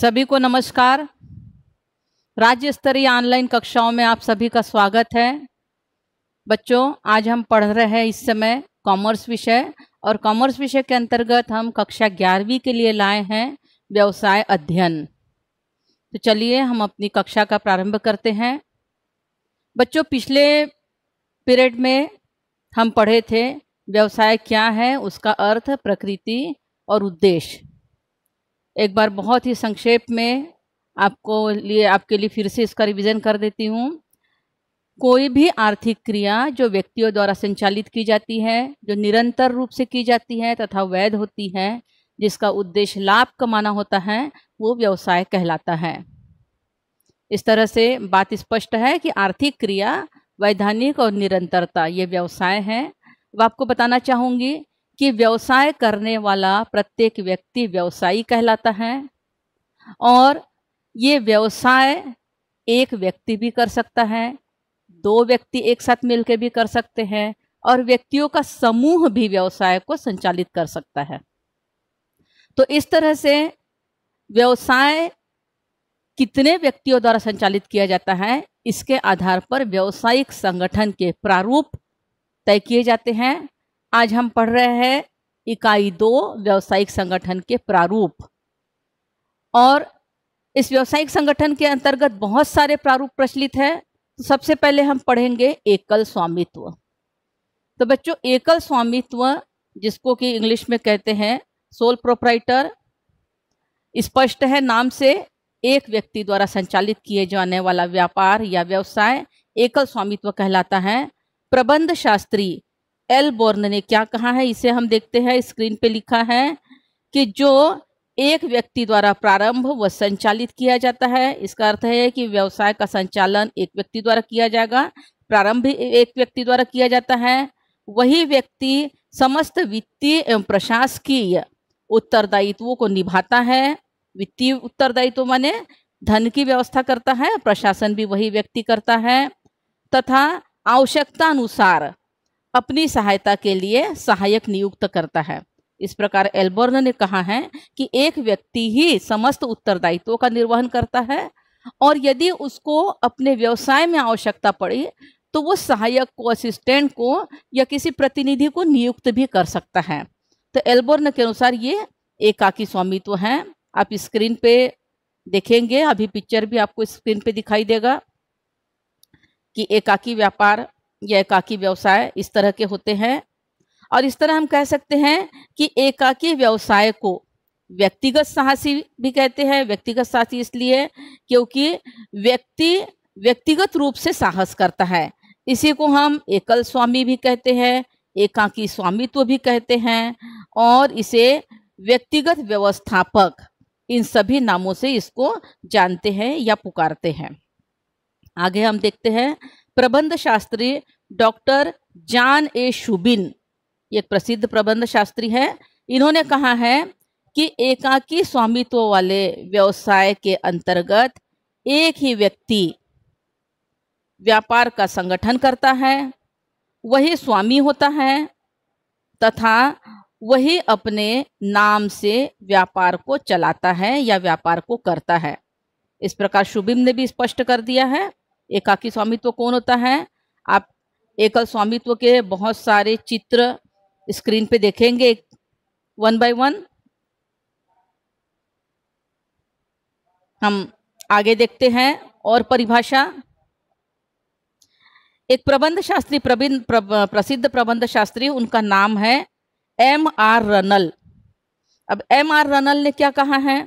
सभी को नमस्कार राज्य स्तरीय ऑनलाइन कक्षाओं में आप सभी का स्वागत है बच्चों आज हम पढ़ रहे हैं इस समय कॉमर्स विषय और कॉमर्स विषय के अंतर्गत हम कक्षा ग्यारहवीं के लिए लाए हैं व्यवसाय अध्ययन तो चलिए हम अपनी कक्षा का प्रारंभ करते हैं बच्चों पिछले पीरियड में हम पढ़े थे व्यवसाय क्या है उसका अर्थ प्रकृति और उद्देश्य एक बार बहुत ही संक्षेप में आपको लिए आपके लिए फिर से इसका रिवीजन कर देती हूँ कोई भी आर्थिक क्रिया जो व्यक्तियों द्वारा संचालित की जाती है जो निरंतर रूप से की जाती है तथा वैध होती है जिसका उद्देश्य लाभ कमाना होता है वो व्यवसाय कहलाता है इस तरह से बात स्पष्ट है कि आर्थिक क्रिया वैधानिक और निरंतरता ये व्यवसाय है अब आपको बताना चाहूँगी कि व्यवसाय करने वाला प्रत्येक व्यक्ति व्यवसायी कहलाता है और ये व्यवसाय एक व्यक्ति भी कर सकता है दो व्यक्ति एक साथ मिलकर भी कर सकते हैं और व्यक्तियों का समूह भी व्यवसाय को संचालित कर सकता है तो इस तरह से व्यवसाय कितने व्यक्तियों द्वारा संचालित किया जाता है इसके आधार पर व्यवसायिक संगठन के प्रारूप तय किए जाते हैं आज हम पढ़ रहे हैं इकाई दो व्यावसायिक संगठन के प्रारूप और इस व्यावसायिक संगठन के अंतर्गत बहुत सारे प्रारूप प्रचलित हैं तो सबसे पहले हम पढ़ेंगे एकल स्वामित्व तो बच्चों एकल स्वामित्व जिसको कि इंग्लिश में कहते हैं सोल प्रोपराइटर स्पष्ट है नाम से एक व्यक्ति द्वारा संचालित किए जाने वाला व्यापार या व्यवसाय एकल स्वामित्व कहलाता है प्रबंध शास्त्री एल बोर्न ने क्या कहा है इसे हम देखते हैं स्क्रीन पे लिखा है कि जो एक व्यक्ति द्वारा प्रारंभ व संचालित किया जाता है इसका अर्थ है कि व्यवसाय का संचालन एक व्यक्ति द्वारा किया जाएगा प्रारंभ एक व्यक्ति द्वारा किया जाता है वही व्यक्ति समस्त वित्तीय एवं प्रशासकीय उत्तरदायित्वों को निभाता है वित्तीय उत्तरदायित्व माने धन की व्यवस्था करता है प्रशासन भी वही व्यक्ति करता है तथा आवश्यकता अनुसार अपनी सहायता के लिए सहायक नियुक्त करता है इस प्रकार एल्बोर्न ने कहा है कि एक व्यक्ति ही समस्त उत्तरदायित्व का निर्वहन करता है और यदि उसको अपने व्यवसाय में आवश्यकता पड़ी तो वो सहायक को असिस्टेंट को या किसी प्रतिनिधि को नियुक्त भी कर सकता है तो एल्बोर्न के अनुसार ये एकाकी स्वामित्व है आप स्क्रीन पे देखेंगे अभी पिक्चर भी आपको स्क्रीन पे दिखाई देगा कि एकाकी व्यापार एकाकी व्यवसाय इस तरह के होते हैं और इस तरह हम कह सकते हैं कि एकाकी व्यवसाय को व्यक्तिगत साहसी भी कहते हैं व्यक्तिगत साहसी इसलिए क्योंकि व्यक्ति व्यक्तिगत रूप से साहस करता है इसी को हम एकल स्वामी भी कहते हैं एकाकी स्वामित्व भी कहते हैं और इसे व्यक्तिगत व्यवस्थापक इन सभी नामों से इसको जानते हैं या पुकारते हैं आगे हम देखते हैं प्रबंध शास्त्री डॉक्टर जान ए शुबिन एक प्रसिद्ध प्रबंध शास्त्री हैं इन्होंने कहा है कि एकाकी स्वामित्व वाले व्यवसाय के अंतर्गत एक ही व्यक्ति व्यापार का संगठन करता है वही स्वामी होता है तथा वही अपने नाम से व्यापार को चलाता है या व्यापार को करता है इस प्रकार शुभिम ने भी स्पष्ट कर दिया है एकाकी स्वामित्व कौन होता है आप एकल स्वामित्व के बहुत सारे चित्र स्क्रीन पे देखेंगे वन बाय वन हम आगे देखते हैं और परिभाषा एक प्रबंध शास्त्री प्रबिंद प्रसिद्ध प्रबंध शास्त्री उनका नाम है एम आर रनल अब एम आर रनल ने क्या कहा है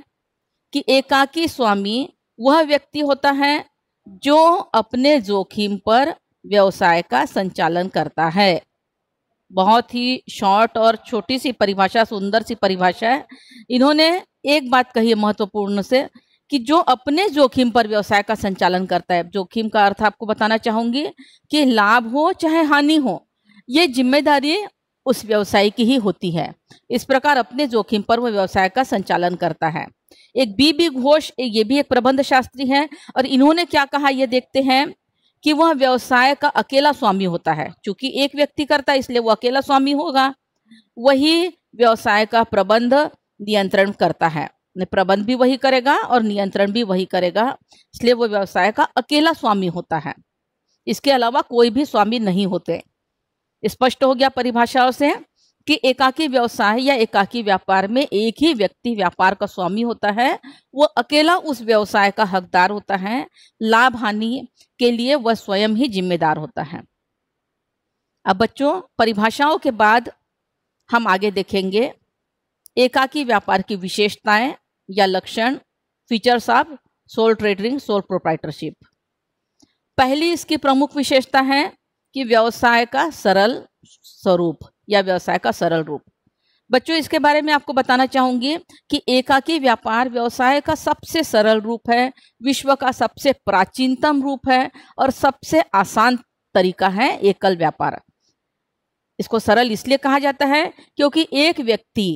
कि एकाकी स्वामी वह व्यक्ति होता है जो अपने जोखिम पर व्यवसाय का संचालन करता है बहुत ही शॉर्ट और छोटी सी परिभाषा सुंदर सी परिभाषा है इन्होंने एक बात कही है महत्वपूर्ण से कि जो अपने जोखिम पर व्यवसाय का संचालन करता है जोखिम का अर्थ आपको बताना चाहूंगी कि लाभ हो चाहे हानि हो ये जिम्मेदारी उस व्यवसाय की ही होती है इस प्रकार अपने जोखिम पर वो व्यवसाय का संचालन करता है एक बी बी घोष ये भी एक प्रबंध शास्त्री हैं और इन्होंने क्या कहा ये देखते हैं कि वह व्यवसाय का अकेला स्वामी होता है क्योंकि एक व्यक्ति करता है इसलिए वो अकेला स्वामी होगा वही व्यवसाय का प्रबंध नियंत्रण करता है प्रबंध भी वही करेगा और नियंत्रण भी वही करेगा इसलिए वो व्यवसाय का अकेला स्वामी होता है इसके अलावा कोई भी स्वामी नहीं होते स्पष्ट हो गया परिभाषाओं से कि एकाकी व्यवसाय या एकाकी व्यापार में एक ही व्यक्ति व्यापार का स्वामी होता है वह अकेला उस व्यवसाय का हकदार होता है लाभ हानि के लिए वह स्वयं ही जिम्मेदार होता है अब बच्चों परिभाषाओं के बाद हम आगे देखेंगे एकाकी व्यापार की विशेषताएं या लक्षण features of sole trading sole proprietorship पहली इसकी प्रमुख विशेषता है कि व्यवसाय का सरल स्वरूप या व्यवसाय का सरल रूप बच्चों इसके बारे में आपको बताना चाहूंगी कि एकाकी व्यापार व्यवसाय का सबसे सरल रूप है विश्व का सबसे प्राचीनतम रूप है और सबसे आसान तरीका है एकल व्यापार इसको सरल इसलिए कहा जाता है क्योंकि एक व्यक्ति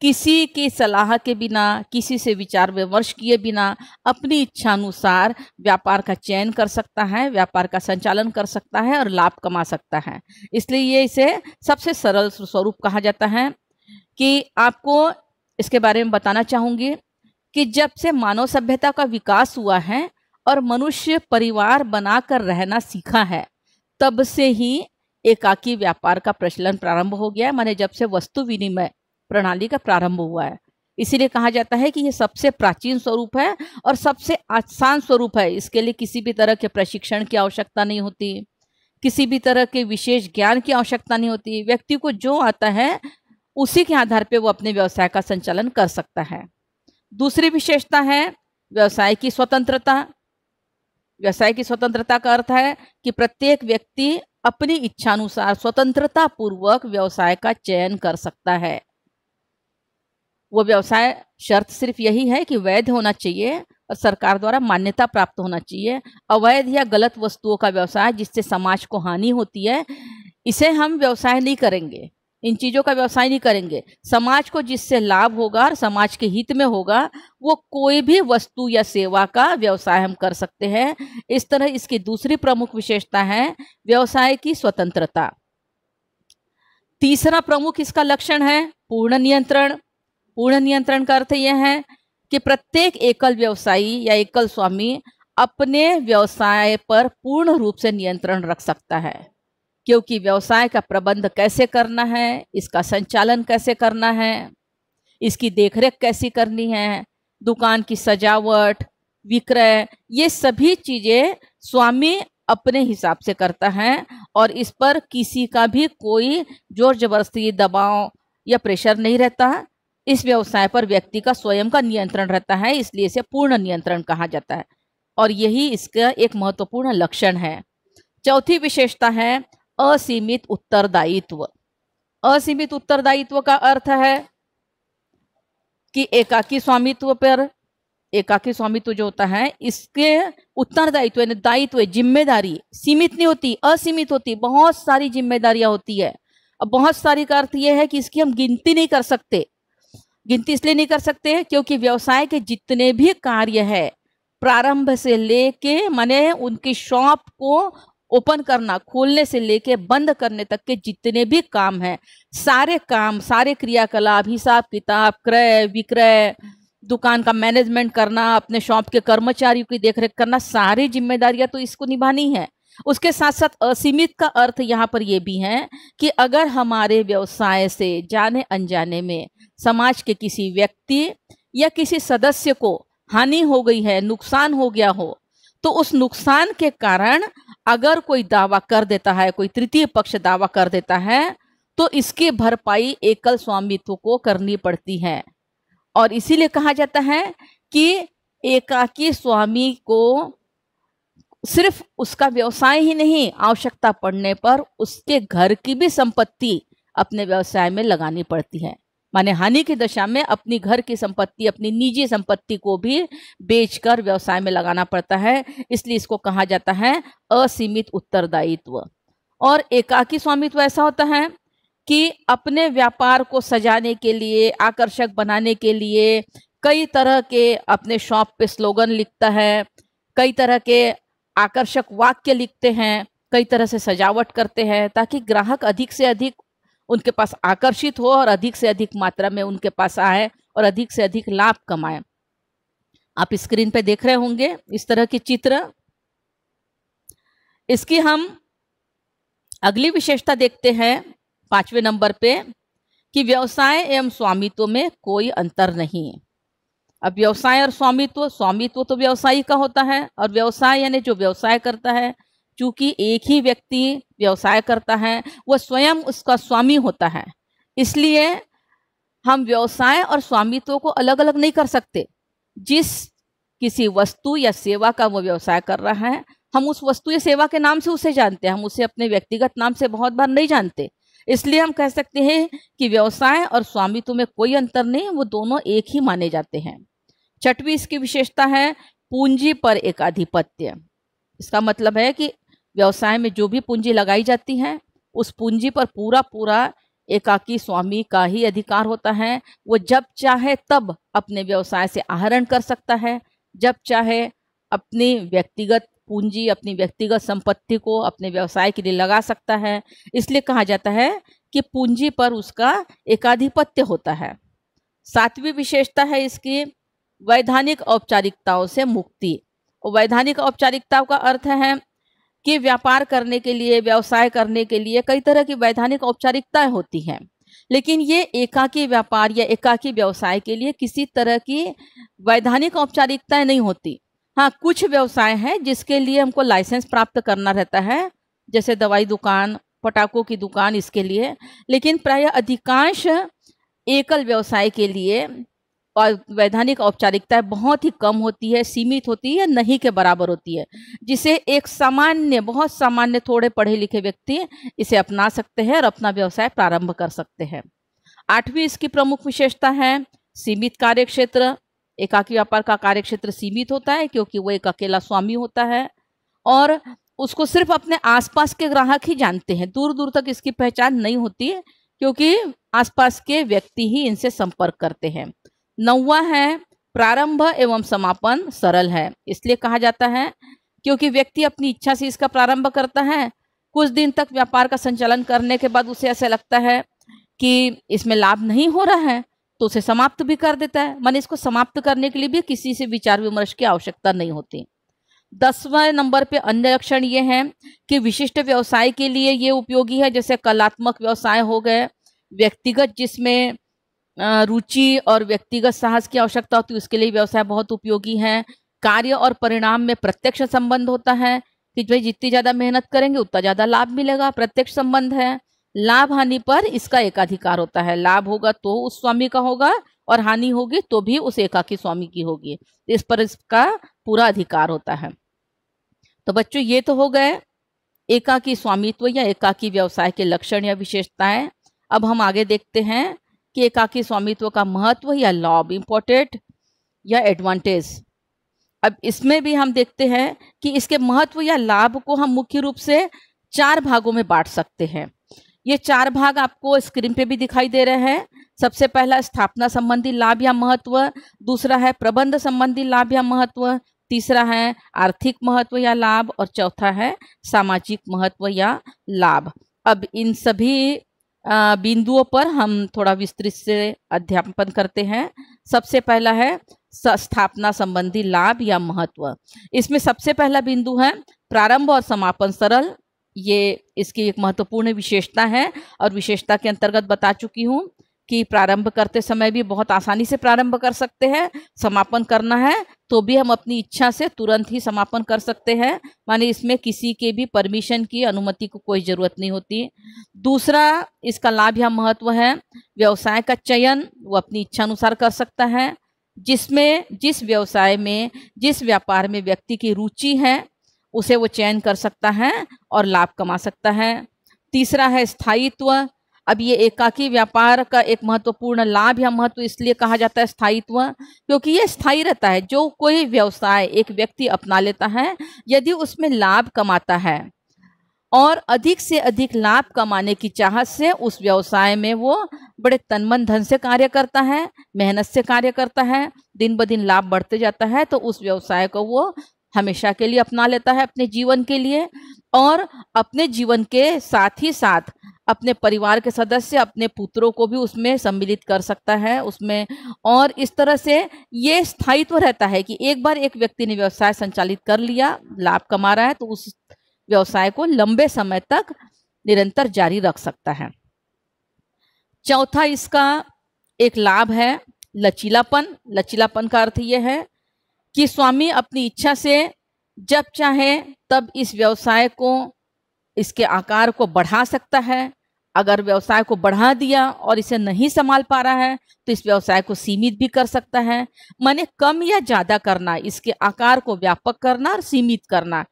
किसी की सलाह के बिना किसी से विचार विमर्श किए बिना अपनी इच्छानुसार व्यापार का चयन कर सकता है व्यापार का संचालन कर सकता है और लाभ कमा सकता है इसलिए ये इसे सबसे सरल स्वरूप कहा जाता है कि आपको इसके बारे में बताना चाहूँगी कि जब से मानव सभ्यता का विकास हुआ है और मनुष्य परिवार बनाकर रहना सीखा है तब से ही एकाकी व्यापार का प्रचलन प्रारंभ हो गया है माने जब से वस्तु विनिमय प्रणाली का प्रारंभ हुआ है इसीलिए कहा जाता है कि यह सबसे प्राचीन स्वरूप है और सबसे आसान स्वरूप है इसके लिए किसी भी तरह के प्रशिक्षण की आवश्यकता नहीं होती किसी भी तरह के विशेष ज्ञान की आवश्यकता नहीं होती व्यक्ति को जो आता है उसी के आधार पर वो अपने व्यवसाय का संचालन कर सकता है दूसरी विशेषता है व्यवसाय की स्वतंत्रता व्यवसाय की स्वतंत्रता का अर्थ है कि प्रत्येक व्यक्ति अपनी इच्छानुसार स्वतंत्रता पूर्वक व्यवसाय का चयन कर सकता है वो व्यवसाय शर्त सिर्फ यही है कि वैध होना चाहिए और सरकार द्वारा मान्यता प्राप्त होना चाहिए अवैध या गलत वस्तुओं का व्यवसाय जिससे समाज को हानि होती है इसे हम व्यवसाय नहीं करेंगे इन चीज़ों का व्यवसाय नहीं करेंगे समाज को जिससे लाभ होगा और समाज के हित में होगा वो कोई भी वस्तु या सेवा का व्यवसाय हम कर सकते हैं इस तरह इसकी दूसरी प्रमुख विशेषता है व्यवसाय की स्वतंत्रता तीसरा प्रमुख इसका लक्षण है पूर्ण नियंत्रण पूर्ण नियंत्रण का अर्थ यह है कि प्रत्येक एकल व्यवसायी या एकल स्वामी अपने व्यवसाय पर पूर्ण रूप से नियंत्रण रख सकता है क्योंकि व्यवसाय का प्रबंध कैसे करना है इसका संचालन कैसे करना है इसकी देखरेख कैसी करनी है दुकान की सजावट विक्रय ये सभी चीज़ें स्वामी अपने हिसाब से करता है और इस पर किसी का भी कोई जोर जबरदस्ती दबाव या प्रेशर नहीं रहता इस व्यवसाय पर व्यक्ति का स्वयं का नियंत्रण रहता है इसलिए इसे पूर्ण नियंत्रण कहा जाता है और यही इसका एक महत्वपूर्ण लक्षण है चौथी विशेषता है असीमित उत्तरदायित्व असीमित उत्तरदायित्व का अर्थ है कि एकाकी स्वामित्व पर एकाकी स्वामित्व जो होता है इसके उत्तरदायित्व यानी दायित्व जिम्मेदारी सीमित नहीं होती असीमित होती बहुत सारी जिम्मेदारियां होती है अब बहुत सारी का अर्थ यह है कि इसकी हम गिनती नहीं कर सकते गिनती इसलिए नहीं कर सकते हैं क्योंकि व्यवसाय के जितने भी कार्य है प्रारंभ से लेके माने उनकी शॉप को ओपन करना खोलने से लेके बंद करने तक के जितने भी काम हैं सारे काम सारे क्रियाकलाप हिसाब किताब क्रय विक्रय दुकान का मैनेजमेंट करना अपने शॉप के कर्मचारियों की देखरेख करना सारी जिम्मेदारियां तो इसको निभानी है उसके साथ साथ असीमित का अर्थ यहाँ पर यह भी है कि अगर हमारे व्यवसाय से जाने अनजाने में समाज के किसी व्यक्ति या किसी सदस्य को हानि हो गई है नुकसान हो गया हो तो उस नुकसान के कारण अगर कोई दावा कर देता है कोई तृतीय पक्ष दावा कर देता है तो इसकी भरपाई एकल स्वामित्व को करनी पड़ती है और इसीलिए कहा जाता है कि एकाकी स्वामी को सिर्फ उसका व्यवसाय ही नहीं आवश्यकता पड़ने पर उसके घर की भी संपत्ति अपने व्यवसाय में लगानी पड़ती है माने हानि की दशा में अपनी घर की संपत्ति अपनी निजी संपत्ति को भी बेचकर व्यवसाय में लगाना पड़ता है इसलिए इसको कहा जाता है असीमित उत्तरदायित्व और एकाकी स्वामित्व ऐसा होता है कि अपने व्यापार को सजाने के लिए आकर्षक बनाने के लिए कई तरह के अपने शॉप पे स्लोगन लिखता है कई तरह के आकर्षक वाक्य लिखते हैं कई तरह से सजावट करते हैं ताकि ग्राहक अधिक से अधिक उनके पास आकर्षित हो और अधिक से अधिक मात्रा में उनके पास आए और अधिक से अधिक लाभ कमाए आप स्क्रीन पे देख रहे होंगे इस तरह के चित्र इसकी हम अगली विशेषता देखते हैं पांचवें नंबर पे कि व्यवसाय एवं स्वामित्व में कोई अंतर नहीं है अब व्यवसाय और स्वामित्व स्वामित्व तो व्यवसायी का होता है और व्यवसाय यानी जो व्यवसाय करता है चूंकि एक ही व्यक्ति व्यवसाय करता है वह स्वयं उसका स्वामी होता है इसलिए हम व्यवसाय और स्वामित्व को अलग अलग नहीं कर सकते जिस किसी वस्तु या सेवा का वो व्यवसाय कर रहा है हम उस वस्तु या सेवा के नाम से उसे जानते हैं हम उसे अपने व्यक्तिगत नाम से बहुत बार नहीं जानते इसलिए हम कह सकते हैं कि व्यवसाय और स्वामित्व में कोई अंतर नहीं वो दोनों एक ही माने जाते हैं छठवीं इसकी विशेषता है पूंजी पर एक आधिपत्य इसका मतलब है कि व्यवसाय में जो भी पूंजी लगाई जाती है उस पूंजी पर पूरा पूरा एकाकी स्वामी का ही अधिकार होता है वो जब चाहे तब अपने व्यवसाय से आहरण कर सकता है जब चाहे अपनी व्यक्तिगत पूंजी अपनी व्यक्तिगत संपत्ति को अपने व्यवसाय के लिए लगा सकता है इसलिए कहा जाता है कि पूंजी पर उसका एकाधिपत्य होता है सातवीं विशेषता है इसकी वैधानिक औपचारिकताओं से मुक्ति वैधानिक औपचारिकताओं का अर्थ है कि व्यापार करने के लिए व्यवसाय करने के लिए कई तरह की वैधानिक औपचारिकताएं होती हैं लेकिन ये एकाकी व्यापार या एकाकी व्यवसाय के लिए किसी तरह की वैधानिक औपचारिकताएं नहीं होती हाँ कुछ व्यवसाय हैं जिसके लिए हमको लाइसेंस प्राप्त करना रहता है जैसे दवाई दुकान पटाखों की दुकान इसके लिए लेकिन प्राय अधिकांश एकल व्यवसाय के लिए और वैधानिक औपचारिकता बहुत ही कम होती है सीमित होती है नहीं के बराबर होती है जिसे एक सामान्य बहुत सामान्य थोड़े पढ़े लिखे व्यक्ति इसे अपना सकते हैं और अपना व्यवसाय प्रारंभ कर सकते हैं आठवीं इसकी प्रमुख विशेषता है सीमित कार्यक्षेत्र एकाकी व्यापार का कार्यक्षेत्र सीमित होता है क्योंकि वो एक अकेला स्वामी होता है और उसको सिर्फ अपने आसपास के ग्राहक ही जानते हैं दूर दूर तक इसकी पहचान नहीं होती है क्योंकि आसपास के व्यक्ति ही इनसे संपर्क करते हैं नौवा है प्रारंभ एवं समापन सरल है इसलिए कहा जाता है क्योंकि व्यक्ति अपनी इच्छा से इसका प्रारंभ करता है कुछ दिन तक व्यापार का संचालन करने के बाद उसे ऐसा लगता है कि इसमें लाभ नहीं हो रहा है तो उसे समाप्त भी कर देता है मान इसको समाप्त करने के लिए भी किसी से विचार विमर्श की आवश्यकता नहीं होती दसवें नंबर पे अन्य लक्षण ये हैं कि विशिष्ट व्यवसाय के लिए ये उपयोगी है जैसे कलात्मक व्यवसाय हो गए व्यक्तिगत जिसमें रुचि और व्यक्तिगत साहस की आवश्यकता होती है उसके लिए व्यवसाय बहुत उपयोगी है कार्य और परिणाम में प्रत्यक्ष संबंध होता है कि भाई जितनी ज्यादा मेहनत करेंगे उतना ज्यादा लाभ मिलेगा प्रत्यक्ष संबंध है लाभ हानि पर इसका एकाधिकार होता है लाभ होगा तो उस स्वामी का होगा और हानि होगी तो भी उस एका की स्वामी की होगी इस पर इसका पूरा अधिकार होता है तो बच्चों ये तो हो गए एकाकी स्वामित्व या एकाकी व्यवसाय के लक्षण या विशेषताएं अब हम आगे देखते हैं कि एकाकी स्वामित्व का महत्व या लाभ इम्पोर्टेंट या एडवांटेज अब इसमें भी हम देखते हैं कि इसके महत्व या लाभ को हम मुख्य रूप से चार भागों में बांट सकते हैं ये चार भाग आपको स्क्रीन पे भी दिखाई दे रहे हैं सबसे पहला स्थापना संबंधी लाभ या महत्व दूसरा है प्रबंध संबंधी लाभ या महत्व तीसरा है आर्थिक महत्व या लाभ और चौथा है सामाजिक महत्व या लाभ अब इन सभी बिंदुओं पर हम थोड़ा विस्तृत से अध्यापन करते हैं सबसे पहला है स्थापना संबंधी लाभ या महत्व इसमें सबसे पहला बिंदु है प्रारंभ और समापन सरल ये इसकी एक महत्वपूर्ण विशेषता है और विशेषता के अंतर्गत बता चुकी हूँ कि प्रारंभ करते समय भी बहुत आसानी से प्रारंभ कर सकते हैं समापन करना है तो भी हम अपनी इच्छा से तुरंत ही समापन कर सकते हैं माने इसमें किसी के भी परमिशन की अनुमति को कोई ज़रूरत नहीं होती दूसरा इसका लाभ या महत्व है व्यवसाय का चयन वो अपनी इच्छा अनुसार कर सकता है जिसमें जिस व्यवसाय में जिस व्यापार में व्यक्ति की रुचि है उसे वो चयन कर सकता है और लाभ कमा सकता है तीसरा है स्थायित्व अब ये एकाकी व्यापार का एक महत्वपूर्ण लाभ या महत्व इसलिए कहा जाता है स्थायित्व क्योंकि ये स्थायी रहता है जो कोई व्यवसाय एक व्यक्ति अपना लेता है यदि उसमें लाभ कमाता है और अधिक से अधिक लाभ कमाने की चाहत से उस व्यवसाय में वो बड़े तनमन धन से कार्य करता है मेहनत से कार्य करता है दिन ब दिन लाभ बढ़ते जाता है तो उस व्यवसाय को वो हमेशा के लिए अपना लेता है अपने जीवन के लिए और अपने जीवन के साथ ही साथ अपने परिवार के सदस्य अपने पुत्रों को भी उसमें सम्मिलित कर सकता है उसमें और इस तरह से ये स्थायित्व रहता है कि एक बार एक व्यक्ति ने व्यवसाय संचालित कर लिया लाभ कमा रहा है तो उस व्यवसाय को लंबे समय तक निरंतर जारी रख सकता है चौथा इसका एक लाभ है लचीलापन लचीलापन का अर्थ यह है कि स्वामी अपनी इच्छा से जब चाहे तब इस व्यवसाय को इसके आकार को बढ़ा सकता है अगर व्यवसाय को बढ़ा दिया और इसे नहीं संभाल पा रहा है तो इस व्यवसाय को सीमित भी कर सकता है माने कम या ज़्यादा करना इसके आकार को व्यापक करना और सीमित करना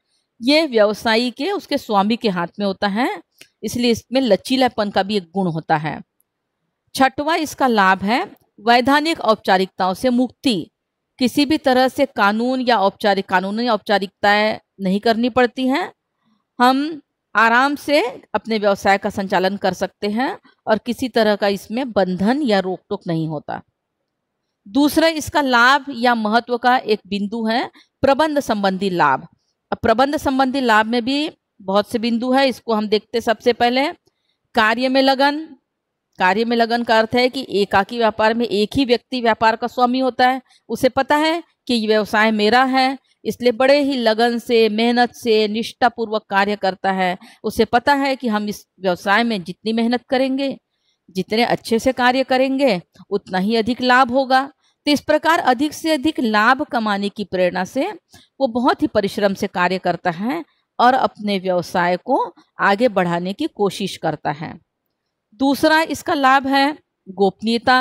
ये व्यवसायी के उसके स्वामी के हाथ में होता है इसलिए इसमें लचीलापन का भी एक गुण होता है छठवा इसका लाभ है वैधानिक औपचारिकताओं से मुक्ति किसी भी तरह से कानून या औपचारिक कानूनी औपचारिकताएं नहीं करनी पड़ती हैं हम आराम से अपने व्यवसाय का संचालन कर सकते हैं और किसी तरह का इसमें बंधन या रोक टोक नहीं होता दूसरा इसका लाभ या महत्व का एक बिंदु है प्रबंध संबंधी लाभ अब प्रबंध संबंधी लाभ में भी बहुत से बिंदु है इसको हम देखते सबसे पहले कार्य में लगन कार्य में लगन का अर्थ है कि एकाकी व्यापार में एक ही व्यक्ति व्यापार का स्वामी होता है उसे पता है कि व्यवसाय मेरा है इसलिए बड़े ही लगन से मेहनत से निष्ठापूर्वक कार्य करता है उसे पता है कि हम इस व्यवसाय में जितनी मेहनत करेंगे जितने अच्छे से कार्य करेंगे उतना ही अधिक लाभ होगा तो इस प्रकार अधिक से अधिक लाभ कमाने की प्रेरणा से वो बहुत ही परिश्रम से कार्य करता है और अपने व्यवसाय को आगे बढ़ाने की कोशिश करता है दूसरा इसका लाभ है गोपनीयता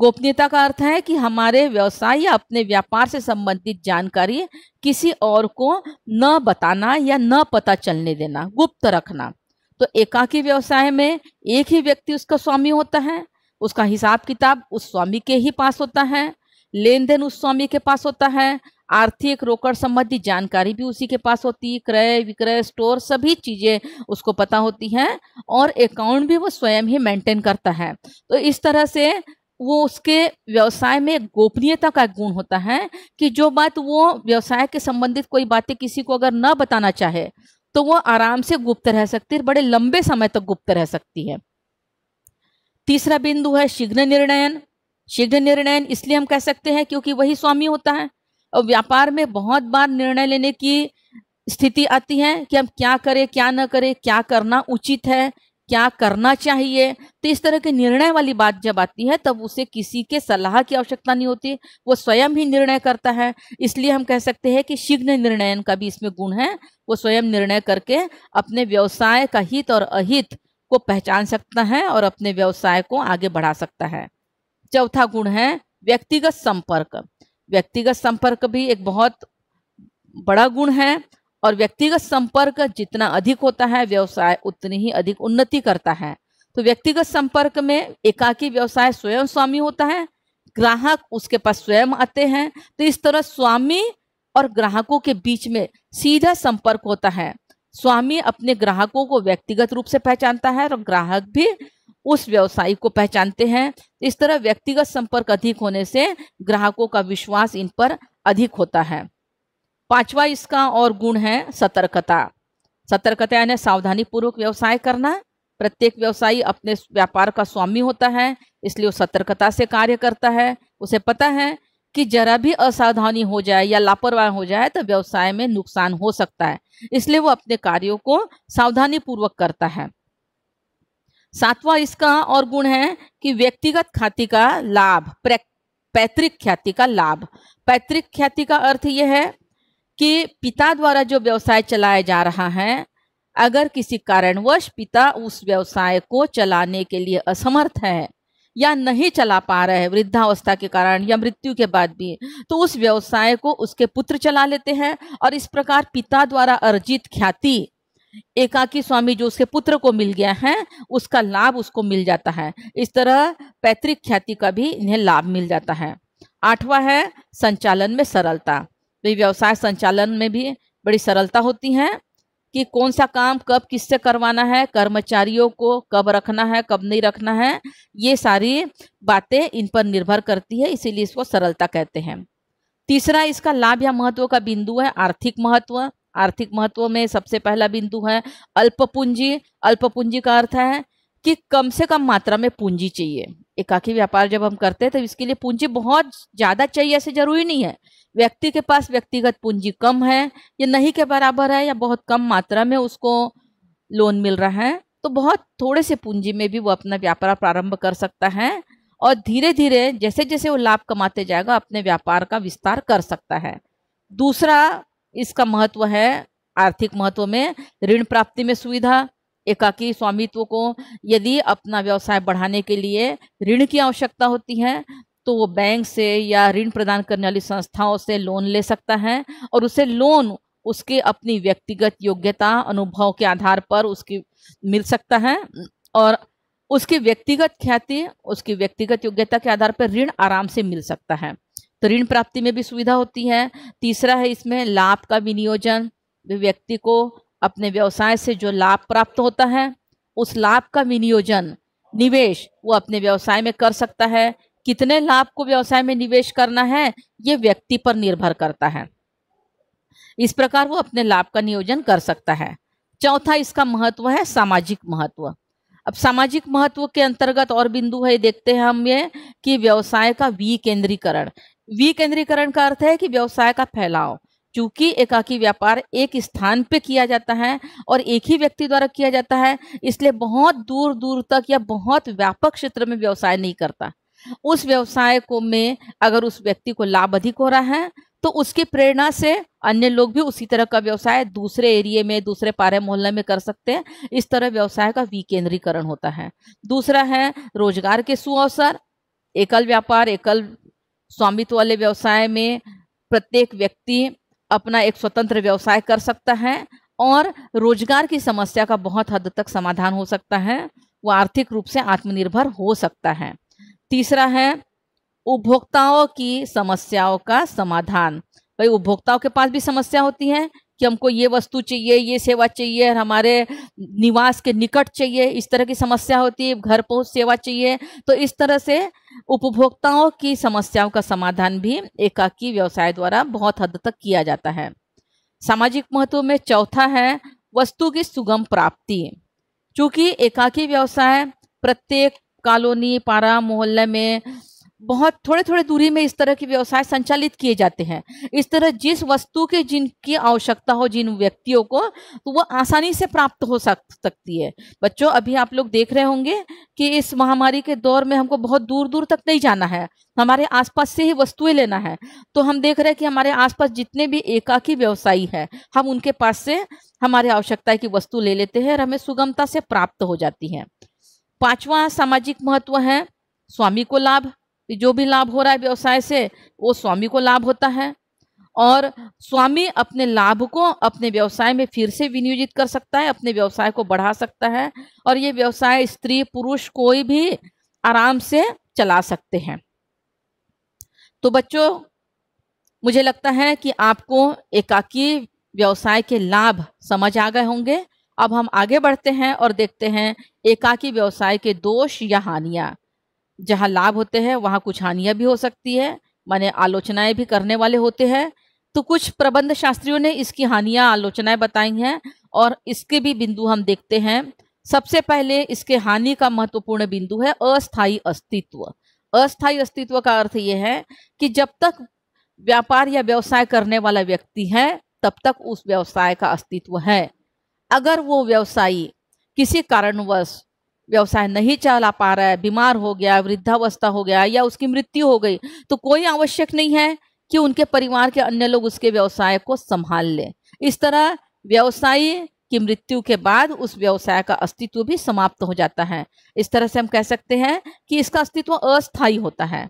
गोपनीयता का अर्थ है कि हमारे व्यवसाय या अपने व्यापार से संबंधित जानकारी किसी और को न बताना या न पता चलने देना गुप्त रखना तो एकाकी व्यवसाय में एक ही व्यक्ति उसका स्वामी होता है उसका हिसाब किताब उस स्वामी के ही पास होता है लेन देन उस स्वामी के पास होता है आर्थिक रोकड़ संबंधी जानकारी भी उसी के पास होती है क्रय विक्रय स्टोर सभी चीज़ें उसको पता होती हैं और अकाउंट भी वो स्वयं ही मेंटेन करता है तो इस तरह से वो उसके व्यवसाय में गोपनीयता का गुण होता है कि जो बात वो व्यवसाय के संबंधित कोई बातें किसी को अगर न बताना चाहे तो वो आराम से गुप्त रह सकती है बड़े लंबे समय तक तो गुप्त रह सकती है तीसरा बिंदु है शीघ्र निर्णयन शीघ्र निर्णय इसलिए हम कह सकते हैं क्योंकि वही स्वामी होता है और व्यापार में बहुत बार निर्णय लेने की स्थिति आती है कि हम क्या करें क्या न करें क्या करना उचित है क्या करना चाहिए तो इस तरह के निर्णय वाली बात जब आती है तब उसे किसी के सलाह की आवश्यकता नहीं होती वो स्वयं ही निर्णय करता है इसलिए हम कह सकते हैं कि शीघ्र निर्णयन का भी इसमें गुण है वो स्वयं निर्णय करके अपने व्यवसाय का हित और अहित को पहचान सकता है और अपने व्यवसाय को आगे बढ़ा सकता है चौथा गुण है व्यक्तिगत संपर्क व्यक्तिगत संपर्क भी एक बहुत बड़ा गुण है और व्यक्तिगत संपर्क जितना अधिक होता है व्यवसाय उतनी ही अधिक उन्नति करता है तो व्यक्तिगत संपर्क में एकाकी व्यवसाय स्वयं स्वामी होता है ग्राहक उसके पास स्वयं आते हैं तो इस तरह स्वामी और ग्राहकों के बीच में सीधा संपर्क होता है स्वामी अपने ग्राहकों को व्यक्तिगत रूप से पहचानता है और ग्राहक भी उस व्यवसायी को पहचानते हैं इस तरह व्यक्तिगत संपर्क अधिक होने से ग्राहकों का विश्वास इन पर अधिक होता है पांचवा इसका और गुण है सतर्कता सतर्कता यानी सावधानी पूर्वक व्यवसाय करना प्रत्येक व्यवसायी अपने व्यापार का स्वामी होता है इसलिए वो सतर्कता से कार्य करता है उसे पता है कि जरा भी असावधानी हो जाए या लापरवाह हो जाए तो व्यवसाय में नुकसान हो सकता है इसलिए वो अपने कार्यों को सावधानी पूर्वक करता है सातवां इसका और गुण है कि व्यक्तिगत ख्याति का लाभ पैतृक ख्याति का लाभ पैतृक ख्याति का अर्थ यह है कि पिता द्वारा जो व्यवसाय चलाया जा रहा है अगर किसी कारणवश पिता उस व्यवसाय को चलाने के लिए असमर्थ है या नहीं चला पा रहे वृद्धावस्था के कारण या मृत्यु के बाद भी तो उस व्यवसाय को उसके पुत्र चला लेते हैं और इस प्रकार पिता द्वारा अर्जित ख्याति एकाकी स्वामी जो उसके पुत्र को मिल गया है उसका लाभ उसको मिल जाता है इस तरह पैतृक ख्याति का भी इन्हें लाभ मिल जाता है आठवां है संचालन में सरलता तो व्यवसाय संचालन में भी बड़ी सरलता होती है कि कौन सा काम कब किससे करवाना है कर्मचारियों को कब रखना है कब नहीं रखना है ये सारी बातें इन पर निर्भर करती है इसीलिए इसको सरलता कहते हैं तीसरा इसका लाभ या महत्व का बिंदु है आर्थिक महत्व आर्थिक महत्व में सबसे पहला बिंदु है अल्प पूंजी अल्प पूंजी का अर्थ है कि कम से कम मात्रा में पूंजी चाहिए एकाकी व्यापार जब हम करते हैं तो इसके लिए पूंजी बहुत ज़्यादा चाहिए ऐसे जरूरी नहीं है व्यक्ति के पास व्यक्तिगत पूंजी कम है या नहीं के बराबर है या बहुत कम मात्रा में उसको लोन मिल रहा है तो बहुत थोड़े से पूंजी में भी वो अपना व्यापार प्रारंभ कर सकता है और धीरे धीरे जैसे जैसे वो लाभ कमाते जाएगा अपने व्यापार का विस्तार कर सकता है दूसरा इसका महत्व है आर्थिक महत्व में ऋण प्राप्ति में सुविधा एकाकी स्वामित्व को यदि अपना व्यवसाय बढ़ाने के लिए ऋण की आवश्यकता होती है तो वो बैंक से या ऋण प्रदान करने वाली संस्थाओं से लोन ले सकता है और उसे लोन उसके अपनी व्यक्तिगत योग्यता अनुभव के आधार पर उसकी मिल सकता है और उसकी व्यक्तिगत ख्याति उसकी व्यक्तिगत योग्यता के आधार पर ऋण आराम से मिल सकता है तो ऋण प्राप्ति में भी सुविधा होती है तीसरा है इसमें लाभ का विनियोजन व्यक्ति को अपने व्यवसाय से जो लाभ प्राप्त होता है उस लाभ का विनियोजन निवेश वो अपने व्यवसाय में कर सकता है कितने लाभ को व्यवसाय में निवेश करना है ये व्यक्ति पर निर्भर करता है इस प्रकार वो अपने लाभ का नियोजन कर सकता है चौथा इसका महत्व है सामाजिक महत्व अब सामाजिक महत्व के अंतर्गत और बिंदु है देखते हैं हम ये कि व्यवसाय का विकेंद्रीकरण विकेंद्रीकरण का अर्थ है कि व्यवसाय का फैलाव चूंकि एकाकी व्यापार एक स्थान पे किया जाता है और एक ही व्यक्ति द्वारा किया जाता है इसलिए बहुत दूर दूर तक या बहुत व्यापक क्षेत्र में व्यवसाय नहीं करता उस व्यवसाय को में अगर उस व्यक्ति को लाभ अधिक हो रहा है तो उसकी प्रेरणा से अन्य लोग भी उसी तरह का व्यवसाय दूसरे एरिए में दूसरे पारे मोहल्ले में कर सकते हैं इस तरह व्यवसाय का विकेंद्रीकरण होता है दूसरा है रोजगार के सुअवसर एकल व्यापार एकल स्वामित्व वाले व्यवसाय में प्रत्येक व्यक्ति अपना एक स्वतंत्र व्यवसाय कर सकता है और रोजगार की समस्या का बहुत हद तक समाधान हो सकता है वो आर्थिक रूप से आत्मनिर्भर हो सकता है तीसरा है उपभोक्ताओं की समस्याओं का समाधान भाई उपभोक्ताओं के पास भी समस्या होती है कि हमको ये वस्तु चाहिए ये सेवा चाहिए और हमारे निवास के निकट चाहिए इस तरह की समस्या होती है घर पहुंच सेवा चाहिए तो इस तरह से उपभोक्ताओं की समस्याओं का समाधान भी एकाकी व्यवसाय द्वारा बहुत हद तक किया जाता है सामाजिक महत्व में चौथा है वस्तु की सुगम प्राप्ति चूंकि एकाकी व्यवसाय प्रत्येक कॉलोनी पारा मोहल्ले में बहुत थोड़े थोड़े दूरी में इस तरह के व्यवसाय संचालित किए जाते हैं इस तरह जिस वस्तु के जिनकी आवश्यकता हो जिन व्यक्तियों को तो वह आसानी से प्राप्त हो सक सकती है बच्चों अभी आप लोग देख रहे होंगे कि इस महामारी के दौर में हमको बहुत दूर दूर तक नहीं जाना है हमारे आसपास से ही वस्तुएं लेना है तो हम देख रहे हैं कि हमारे आसपास जितने भी एकाकी व्यवसायी है हम उनके पास से हमारे आवश्यकता की वस्तु ले लेते हैं और हमें सुगमता से प्राप्त हो जाती है पांचवा सामाजिक महत्व है स्वामी को लाभ कि जो भी लाभ हो रहा है व्यवसाय से वो स्वामी को लाभ होता है और स्वामी अपने लाभ को अपने व्यवसाय में फिर से विनियोजित कर सकता है अपने व्यवसाय को बढ़ा सकता है और ये व्यवसाय स्त्री पुरुष कोई भी आराम से चला सकते हैं तो बच्चों मुझे लगता है कि आपको एकाकी व्यवसाय के लाभ समझ आ गए होंगे अब हम आगे बढ़ते हैं और देखते हैं एकाकी व्यवसाय के दोष या हानियां जहाँ लाभ होते हैं वहाँ कुछ हानियाँ भी हो सकती है माने आलोचनाएं भी करने वाले होते हैं तो कुछ प्रबंध शास्त्रियों ने इसकी हानियाँ आलोचनाएं बताई हैं और इसके भी बिंदु हम देखते हैं सबसे पहले इसके हानि का महत्वपूर्ण बिंदु है अस्थायी अस्तित्व अस्थायी अस्तित्व का अर्थ यह है कि जब तक व्यापार या व्यवसाय करने वाला व्यक्ति है तब तक उस व्यवसाय का अस्तित्व है अगर वो व्यवसायी किसी कारणवश व्यवसाय नहीं चला पा रहा है बीमार हो गया वृद्धावस्था हो गया या उसकी मृत्यु हो गई तो कोई आवश्यक नहीं है कि उनके परिवार के अन्य लोग उसके व्यवसाय को संभाल लें इस तरह व्यवसायी की मृत्यु के बाद उस व्यवसाय का अस्तित्व भी समाप्त हो जाता है इस तरह से हम कह सकते हैं कि इसका अस्तित्व अस्थायी होता है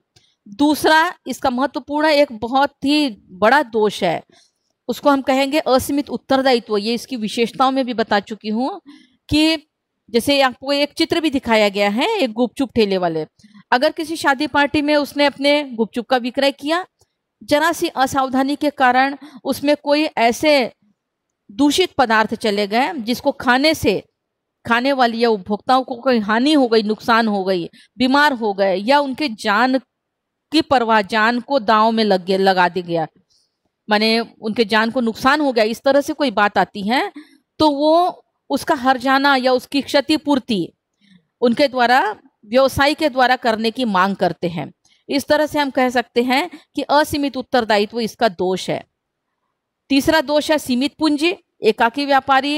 दूसरा इसका महत्वपूर्ण एक बहुत ही बड़ा दोष है उसको हम कहेंगे असीमित उत्तरदायित्व ये इसकी विशेषताओं में भी बता चुकी हूँ कि जैसे आपको एक चित्र भी दिखाया गया है एक गुपचुप ठेले वाले अगर किसी शादी पार्टी में उसने अपने गुपचुप का विक्रय किया जरा सी असावधानी के कारण उसमें कोई ऐसे दूषित पदार्थ चले गए जिसको खाने से खाने वाली या उपभोक्ताओं को कोई हानि हो गई नुकसान हो गई बीमार हो गए या उनके जान की परवाह जान को दाव में लग गया लगा दिया गया माने उनके जान को नुकसान हो गया इस तरह से कोई बात आती है तो वो उसका हर जाना या उसकी क्षतिपूर्ति उनके द्वारा व्यवसायी के द्वारा करने की मांग करते हैं इस तरह से हम कह सकते हैं कि असीमित उत्तरदायित्व इसका दोष है तीसरा दोष है सीमित पूंजी एकाकी व्यापारी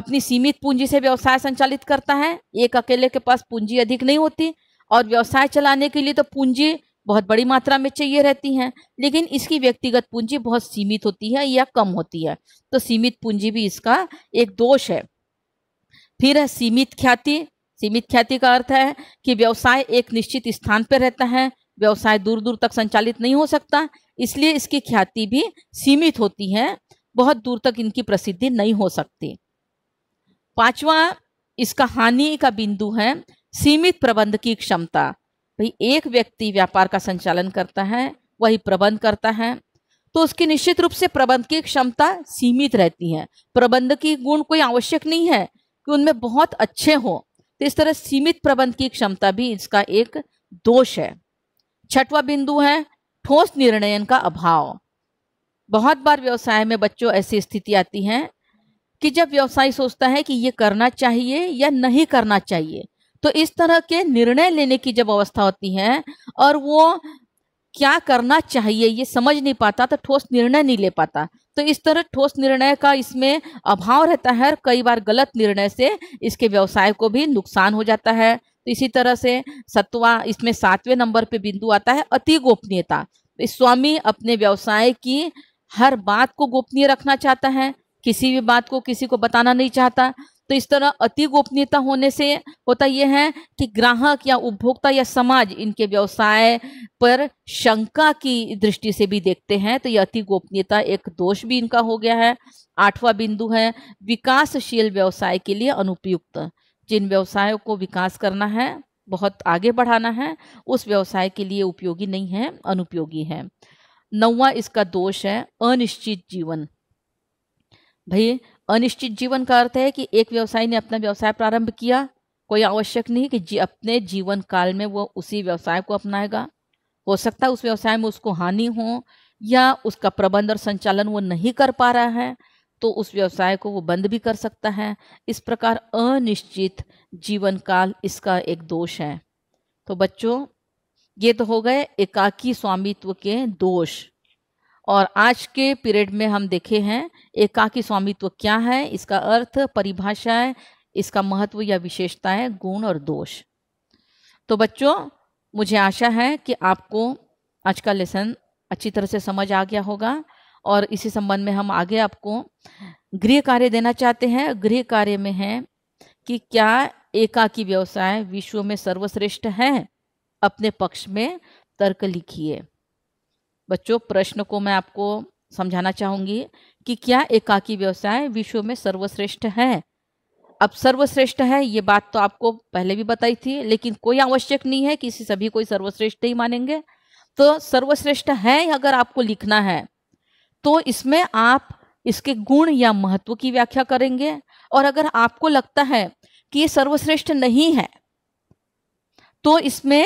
अपनी सीमित पूंजी से व्यवसाय संचालित करता है एक अकेले के पास पूंजी अधिक नहीं होती और व्यवसाय चलाने के लिए तो पूंजी बहुत बड़ी मात्रा में चाहिए रहती हैं लेकिन इसकी व्यक्तिगत पूंजी बहुत सीमित होती है या कम होती है तो सीमित पूंजी भी इसका एक दोष है फिर है सीमित ख्याति सीमित ख्याति का अर्थ है कि व्यवसाय एक निश्चित स्थान पर रहता है व्यवसाय दूर दूर तक संचालित नहीं हो सकता इसलिए इसकी ख्याति भी सीमित होती है बहुत दूर तक इनकी प्रसिद्धि नहीं हो सकती पांचवा इसका हानि का बिंदु है सीमित प्रबंध की क्षमता भाई एक व्यक्ति व्यापार का संचालन करता है वही प्रबंध करता है तो उसकी निश्चित रूप से प्रबंध की क्षमता सीमित रहती है प्रबंध की गुण कोई आवश्यक नहीं है कि उनमें बहुत अच्छे हों तो इस तरह सीमित प्रबंध की क्षमता भी इसका एक दोष है छठवा बिंदु है ठोस निर्णयन का अभाव बहुत बार व्यवसाय में बच्चों ऐसी स्थिति आती है कि जब व्यवसायी सोचता है कि ये करना चाहिए या नहीं करना चाहिए तो इस तरह के निर्णय लेने की जब अवस्था होती है और वो क्या करना चाहिए ये समझ नहीं पाता तो ठोस निर्णय नहीं ले पाता तो इस तरह ठोस निर्णय का इसमें अभाव रहता है और कई बार गलत निर्णय से इसके व्यवसाय को भी नुकसान हो जाता है तो इसी तरह से सत्वा इसमें सातवें नंबर पे बिंदु आता है अति गोपनीयता तो स्वामी अपने व्यवसाय की हर बात को गोपनीय रखना चाहता है किसी भी बात को किसी को बताना नहीं चाहता तो इस तरह अति गोपनीयता होने से होता यह है कि ग्राहक या उपभोक्ता या समाज इनके व्यवसाय पर शंका की दृष्टि से भी देखते हैं तो यह अति गोपनीयता एक दोष भी इनका हो गया है आठवां बिंदु है विकासशील व्यवसाय के लिए अनुपयुक्त जिन व्यवसायों को विकास करना है बहुत आगे बढ़ाना है उस व्यवसाय के लिए उपयोगी नहीं है अनुपयोगी है नौवा इसका दोष है अनिश्चित जीवन भाई अनिश्चित जीवन का अर्थ है कि एक व्यवसायी ने अपना व्यवसाय प्रारंभ किया कोई आवश्यक नहीं कि जी अपने जीवन काल में वो उसी व्यवसाय को अपनाएगा हो सकता है उस व्यवसाय में उसको हानि हो या उसका प्रबंध और संचालन वो नहीं कर पा रहा है तो उस व्यवसाय को वो बंद भी कर सकता है इस प्रकार अनिश्चित जीवन काल इसका एक दोष है तो बच्चों ये तो हो गए एकाकी स्वामित्व के दोष और आज के पीरियड में हम देखे हैं एकाकी स्वामित्व क्या है इसका अर्थ परिभाषा है इसका महत्व या विशेषता है गुण और दोष तो बच्चों मुझे आशा है कि आपको आज का लेसन अच्छी तरह से समझ आ गया होगा और इसी संबंध में हम आगे आपको गृह कार्य देना चाहते हैं गृह कार्य में है कि क्या एकाकी व्यवसाय विश्व में सर्वश्रेष्ठ है अपने पक्ष में तर्क लिखिए बच्चों प्रश्न को मैं आपको समझाना चाहूँगी कि क्या एकाकी व्यवसाय विश्व में सर्वश्रेष्ठ है अब सर्वश्रेष्ठ है ये बात तो आपको पहले भी बताई थी लेकिन कोई आवश्यक नहीं है कि इसे सभी कोई सर्वश्रेष्ठ ही मानेंगे तो सर्वश्रेष्ठ है अगर आपको लिखना है तो इसमें आप इसके गुण या महत्व की व्याख्या करेंगे और अगर आपको लगता है कि ये सर्वश्रेष्ठ नहीं है तो इसमें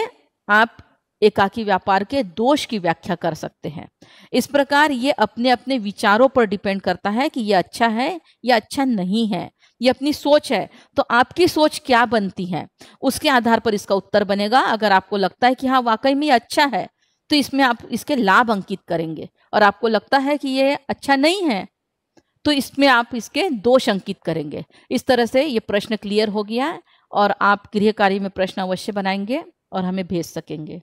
आप एकाकी व्यापार के दोष की व्याख्या कर सकते हैं इस प्रकार ये अपने अपने विचारों पर डिपेंड करता है कि ये अच्छा है या अच्छा नहीं है ये अपनी सोच है तो आपकी सोच क्या बनती है उसके आधार पर इसका उत्तर बनेगा अगर आपको लगता है कि हाँ वाकई में अच्छा है तो इसमें आप इसके लाभ अंकित करेंगे और आपको लगता है कि ये अच्छा नहीं है तो इसमें आप इसके दोष अंकित करेंगे इस तरह से ये प्रश्न क्लियर हो गया और आप गृह कार्य में प्रश्न अवश्य बनाएंगे और हमें भेज सकेंगे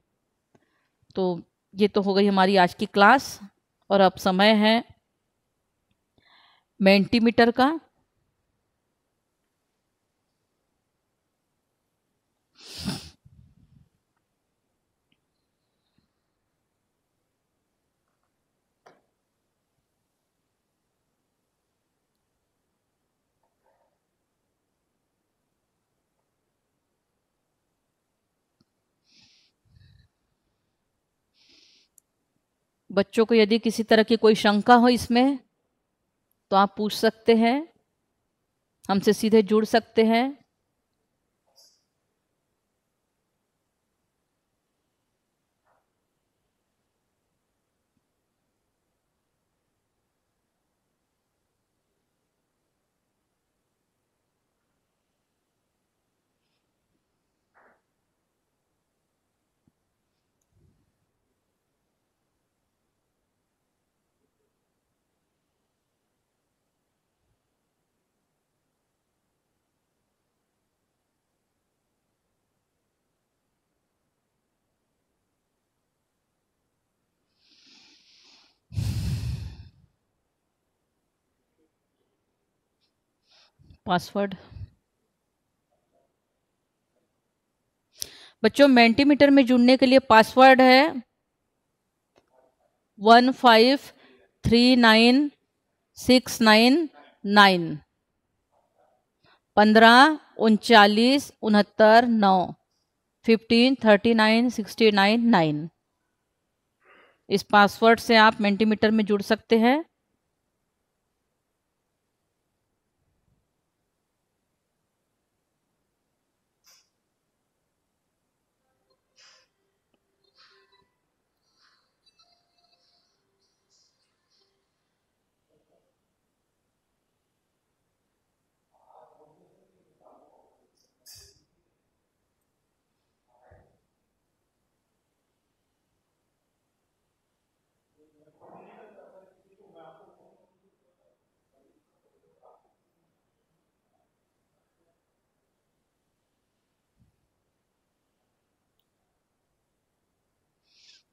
तो ये तो हो गई हमारी आज की क्लास और अब समय है मेंटीमीटर का बच्चों को यदि किसी तरह की कोई शंका हो इसमें तो आप पूछ सकते हैं हमसे सीधे जुड़ सकते हैं पासवर्ड बच्चों मेंटीमीटर में जुड़ने के लिए पासवर्ड है one five three nine six nine nine पंद्रह उनचालीस उनहत्तर नौ fifteen thirty nine sixty nine nine इस पासवर्ड से आप मेंटीमीटर में जुड़ सकते हैं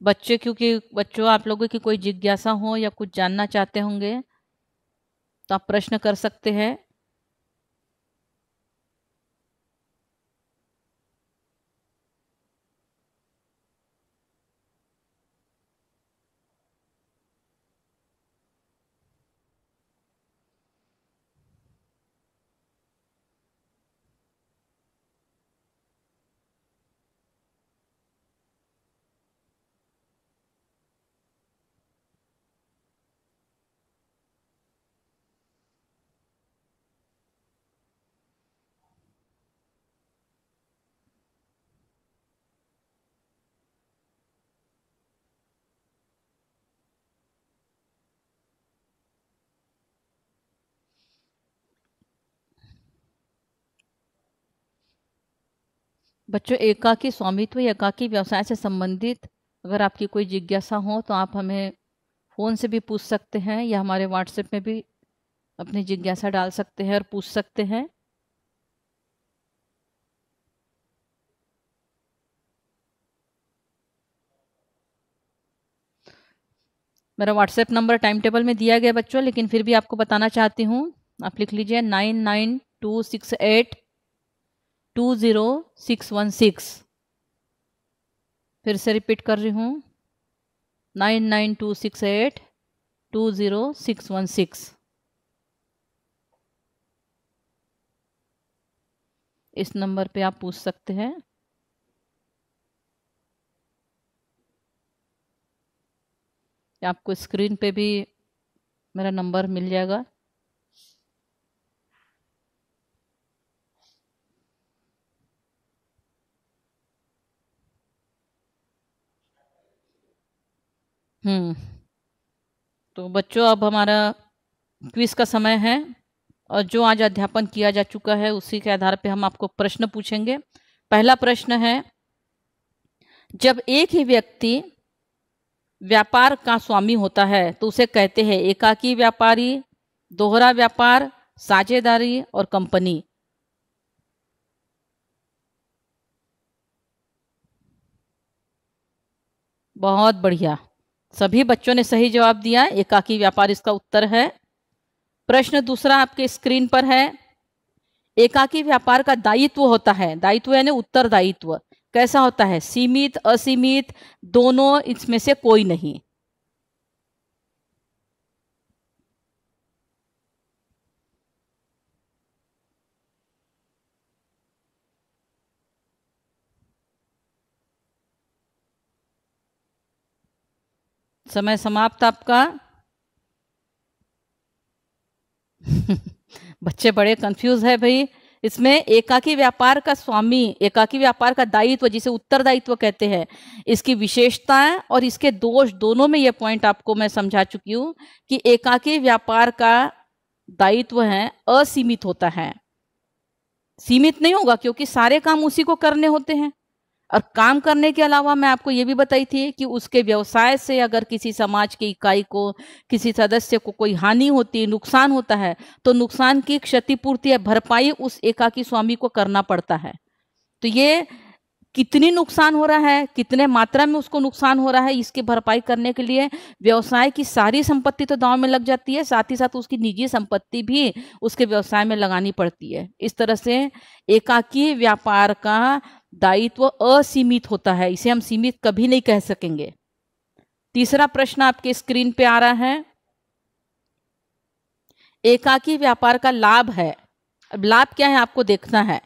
बच्चे क्योंकि बच्चों आप लोगों की कोई जिज्ञासा हो या कुछ जानना चाहते होंगे तो आप प्रश्न कर सकते हैं बच्चों एकाकी स्वामित्व या एकाकी व्यवसाय से संबंधित अगर आपकी कोई जिज्ञासा हो तो आप हमें फ़ोन से भी पूछ सकते हैं या हमारे व्हाट्सएप में भी अपनी जिज्ञासा डाल सकते हैं और पूछ सकते हैं मेरा व्हाट्सएप नंबर टाइम टेबल में दिया गया बच्चों लेकिन फिर भी आपको बताना चाहती हूँ आप लिख लीजिए nine nine two six eight two zero six one six फिर से रिपीट कर रही हूँ nine nine two six eight two zero six one six इस नंबर पे आप पूछ सकते हैं आपको स्क्रीन पे भी मेरा नंबर मिल जाएगा हम्म। तो बच्चों अब हमारा क्विज का समय है और जो आज अध्यापन किया जा चुका है उसी के आधार पर हम आपको प्रश्न पूछेंगे पहला प्रश्न है जब एक ही व्यक्ति व्यापार का स्वामी होता है तो उसे कहते हैं एकाकी व्यापारी दोहरा व्यापार साझेदारी और कंपनी बहुत बढ़िया सभी बच्चों ने सही जवाब दिया एकाकी व्यापार इसका उत्तर है प्रश्न दूसरा आपके स्क्रीन पर है एकाकी व्यापार का दायित्व होता है दायित्व यानी उत्तरदायित्व कैसा होता है सीमित असीमित दोनों इसमें से कोई नहीं समय समाप्त आपका बच्चे बड़े कंफ्यूज है भाई इसमें एकाकी व्यापार का स्वामी एकाकी व्यापार का दायित्व जिसे उत्तरदायित्व कहते हैं इसकी विशेषताएं और इसके दोष दोनों में यह पॉइंट आपको मैं समझा चुकी हूं कि एकाकी व्यापार का दायित्व है असीमित होता है सीमित नहीं होगा क्योंकि सारे काम उसी को करने होते हैं और काम करने के अलावा मैं आपको ये भी बताई थी कि उसके व्यवसाय से अगर किसी समाज की इकाई को किसी सदस्य को कोई हानि होती नुकसान होता है तो नुकसान की क्षतिपूर्ति या भरपाई उस एकाकी स्वामी को करना पड़ता है तो ये कितनी नुकसान हो रहा है कितने मात्रा में उसको नुकसान हो रहा है इसकी भरपाई करने के लिए व्यवसाय की सारी संपत्ति तो दांव में लग जाती है साथ ही साथ उसकी निजी संपत्ति भी उसके व्यवसाय में लगानी पड़ती है इस तरह से एकाकी व्यापार का दायित्व असीमित होता है इसे हम सीमित कभी नहीं कह सकेंगे तीसरा प्रश्न आपके स्क्रीन पे आ रहा है एकाकी व्यापार का लाभ है अब लाभ क्या है आपको देखना है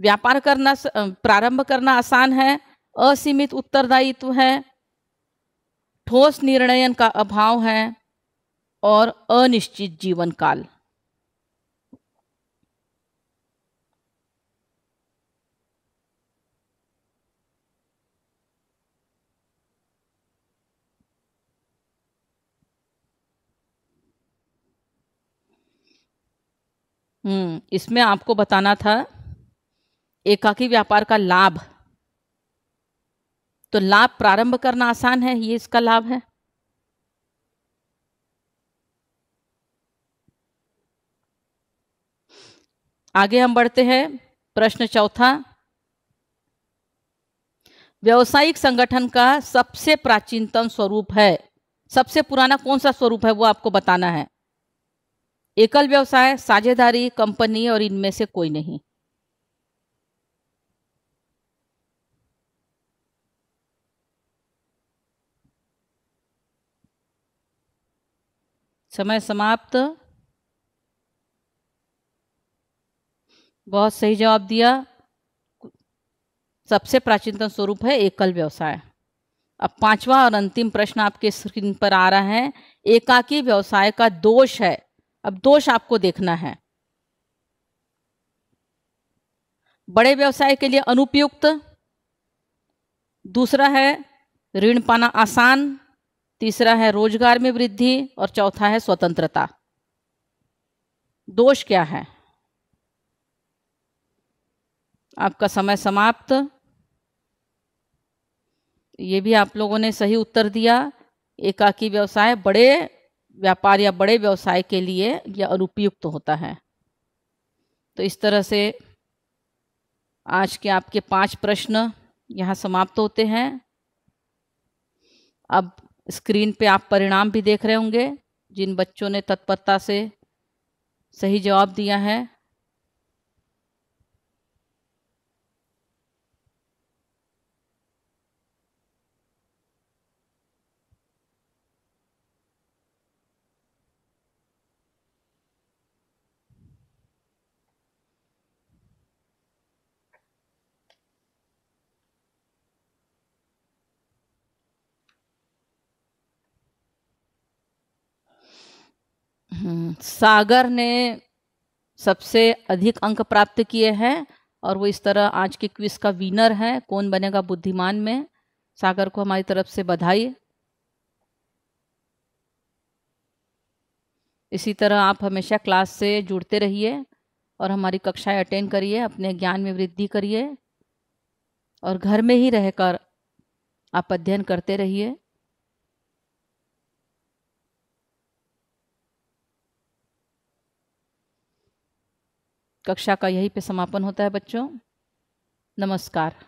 व्यापार करना प्रारंभ करना आसान है असीमित उत्तरदायित्व है ठोस निर्णयन का अभाव है और अनिश्चित जीवन काल हम्म इसमें आपको बताना था एकाकी व्यापार का लाभ तो लाभ प्रारंभ करना आसान है ये इसका लाभ है आगे हम बढ़ते हैं प्रश्न चौथा व्यवसायिक संगठन का सबसे प्राचीनतम स्वरूप है सबसे पुराना कौन सा स्वरूप है वो आपको बताना है एकल व्यवसाय साझेदारी कंपनी और इनमें से कोई नहीं समय समाप्त बहुत सही जवाब दिया सबसे प्राचीनतम स्वरूप है एकल व्यवसाय अब पांचवा और अंतिम प्रश्न आपके स्क्रीन पर आ रहा है एकाकी व्यवसाय का दोष है अब दोष आपको देखना है बड़े व्यवसाय के लिए अनुपयुक्त दूसरा है ऋण पाना आसान तीसरा है रोजगार में वृद्धि और चौथा है स्वतंत्रता दोष क्या है आपका समय समाप्त ये भी आप लोगों ने सही उत्तर दिया एकाकी व्यवसाय बड़े व्यापार या बड़े व्यवसाय के लिए यह अनुपयुक्त तो होता है तो इस तरह से आज के आपके पांच प्रश्न यहाँ समाप्त होते हैं अब स्क्रीन पे आप परिणाम भी देख रहे होंगे जिन बच्चों ने तत्परता से सही जवाब दिया है सागर ने सबसे अधिक अंक प्राप्त किए हैं और वो इस तरह आज के क्विज का विनर है कौन बनेगा बुद्धिमान में सागर को हमारी तरफ से बधाई इसी तरह आप हमेशा क्लास से जुड़ते रहिए और हमारी कक्षाएं अटेंड करिए अपने ज्ञान में वृद्धि करिए और घर में ही रहकर आप अध्ययन करते रहिए कक्षा का यहीं पे समापन होता है बच्चों नमस्कार